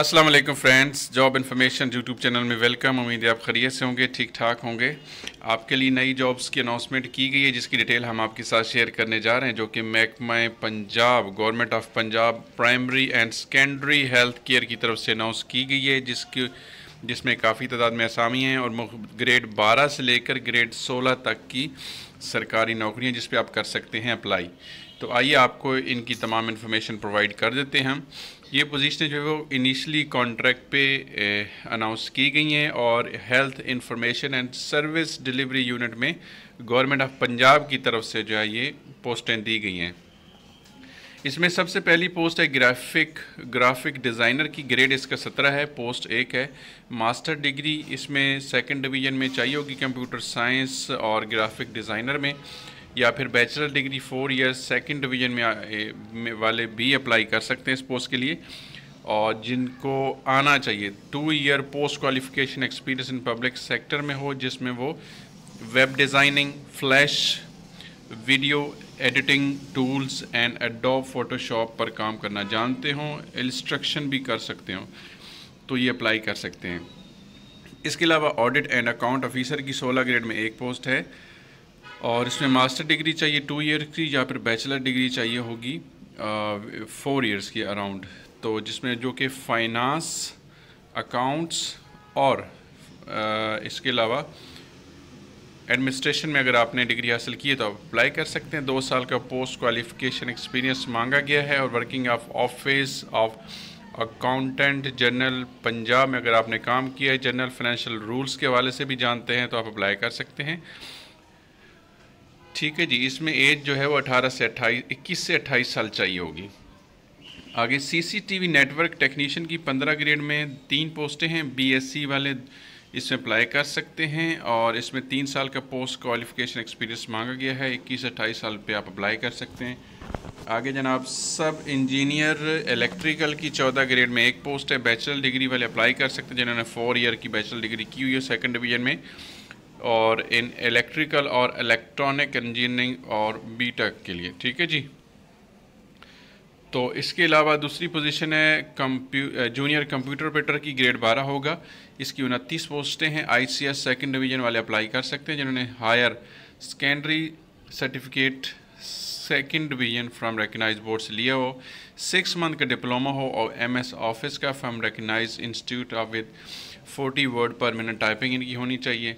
अस्सलाम वालेकुम friends job information YouTube channel में वेलकम उम्मीद है आप खरीत से होंगे ठीक ठाक होंगे आपके लिए नई जॉब्स की अनाउंसमेंट की गई है जिसकी डिटेल हम आपके साथ शेयर करने जा रहे हैं जो कि महकमा Punjab government of Punjab primary and secondary health care की तरफ से अनाउंस की गई है जिसकी जिसमें काफ़ी तादाद में असामी हैं और ग्रेड बारह से लेकर ग्रेड सोलह तक की सरकारी नौकरियाँ जिस आप कर सकते हैं अप्लाई तो आइए आपको इनकी तमाम इन्फॉर्मेशन प्रोवाइड कर देते हैं ये पोजीशनें जो है वो इनिशली कॉन्ट्रैक्ट पे अनाउंस eh, की गई हैं और health information and service delivery unit में गवर्नमेंट ऑफ पंजाब की तरफ से जो है ये पोस्टें दी गई हैं इसमें सबसे पहली पोस्ट है ग्राफिक ग्राफिक डिज़ाइनर की ग्रेड इसका सत्रह है पोस्ट एक है मास्टर डिग्री इसमें सेकंड डिवीजन में चाहिए होगी कंप्यूटर साइंस और ग्राफिक डिज़ाइनर में या फिर bachelor degree four years second division में, में वाले भी अप्लाई कर सकते हैं इस पोस्ट के लिए और जिनको आना चाहिए two year post qualification experience in public sector में हो जिसमें वो web designing flash video editing tools and Adobe Photoshop पर काम करना जानते हों इंस्ट्रक्शन भी कर सकते हों तो ये अप्लाई कर सकते हैं इसके अलावा ऑडिट एंड अकाउंट ऑफिसर की 16 ग्रेड में एक पोस्ट है और इसमें मास्टर डिग्री चाहिए टू ईयर की या फिर बैचलर डिग्री चाहिए होगी फोर uh, ईयर्स की अराउंड तो जिसमें जो कि फाइनेंस अकाउंट्स और आ, uh, इसके अलावा एडमिनिस्ट्रेशन में अगर आपने डिग्री हासिल की है तो आप अप्लाई कर सकते हैं दो साल का पोस्ट क्वालिफिकेशन एक्सपीरियंस मांगा गया है और working of office of accountant general Punjab में अगर आपने काम किया है जनरल फाइनेंशियल रूल्स के हवाले से भी जानते हैं तो आप अप्लाई कर सकते हैं ठीक है जी इसमें एज जो है वो 18 से 28 21 से 28 साल चाहिए होगी आगे सीसीटीवी नेटवर्क टेक्नीशियन की 15 ग्रेड में तीन पोस्टें हैं बीएससी वाले इसमें अप्लाई कर सकते हैं और इसमें तीन साल का पोस्ट क्वालिफिकेशन एक्सपीरियंस मांगा गया है इक्कीस अट्ठाईस साल पे आप अप्लाई कर सकते हैं आगे जनाब सब इंजीनियर इलेक्ट्रिकल की चौदह ग्रेड में एक पोस्ट है बैचलर डिग्री वाले अप्लाई कर सकते हैं जिन्होंने फोर ईयर की बैचलर डिग्री की हुई है सेकेंड डिवीजन में और इन इलेक्ट्रिकल और इलेक्ट्रॉनिक इंजीनियरिंग और बी टेक के लिए ठीक है जी तो इसके अलावा दूसरी पोजीशन है कंप्यू जूनियर कंप्यूटर ऑपरेटर की ग्रेड बारह होगा इसकी उनतीस पोस्टें हैं I C S second division वाले अप्लाई कर सकते हैं जिन्होंने higher secondary certificate second division from recognise board से लिया हो सिक्स मंथ का डिप्लोमा हो और एम एस ऑफिस का from recognise institute of with forty word per minute typing इनकी होनी चाहिए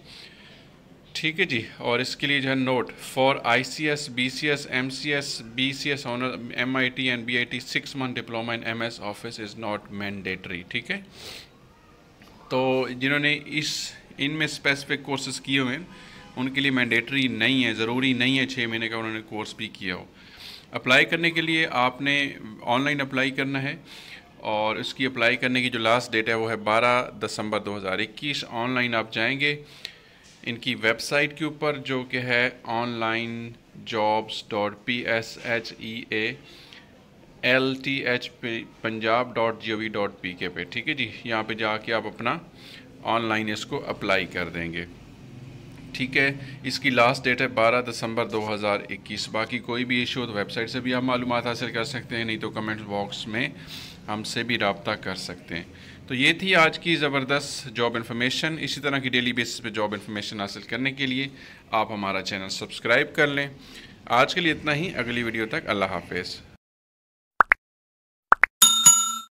ठीक है जी और इसके लिए जो है note for I C S B C S M C S B C S honour M I T and B I T six month diploma in M S office is not mandatory ठीक है तो जिन्होंने इस इनमें specific courses किए हुए हैं उनके लिए मैंडेटरी नहीं है ज़रूरी नहीं है छः महीने का उन्होंने कोर्स भी किया हो अप्लाई करने के लिए आपने ऑनलाइन अप्लाई करना है और इसकी अप्लाई करने की जो लास्ट डेट है वो है 12 दिसंबर 2021 ऑनलाइन आप जाएंगे इनकी वेबसाइट के ऊपर जो कि है online jobs dot P S H E A L T H Punjab dot G O V dot P K पे ठीक है जी यहाँ पे जाके आप अपना ऑनलाइन इसको अप्लाई कर देंगे ठीक है इसकी लास्ट डेट है 12 दिसंबर 2021 बाकी कोई भी इशू हो तो वेबसाइट से भी आप मालूम हासिल कर सकते हैं नहीं तो कमेंट बॉक्स में हमसे भी रबता कर सकते हैं तो ये थी आज की ज़बरदस्त जॉब इन्फॉर्मेशन इसी तरह की डेली बेसिस पे जॉब इन्फॉर्मेशन हासिल करने के लिए आप हमारा चैनल सब्सक्राइब कर लें आज के लिए इतना ही अगली वीडियो तक अल्लाह हाफिज़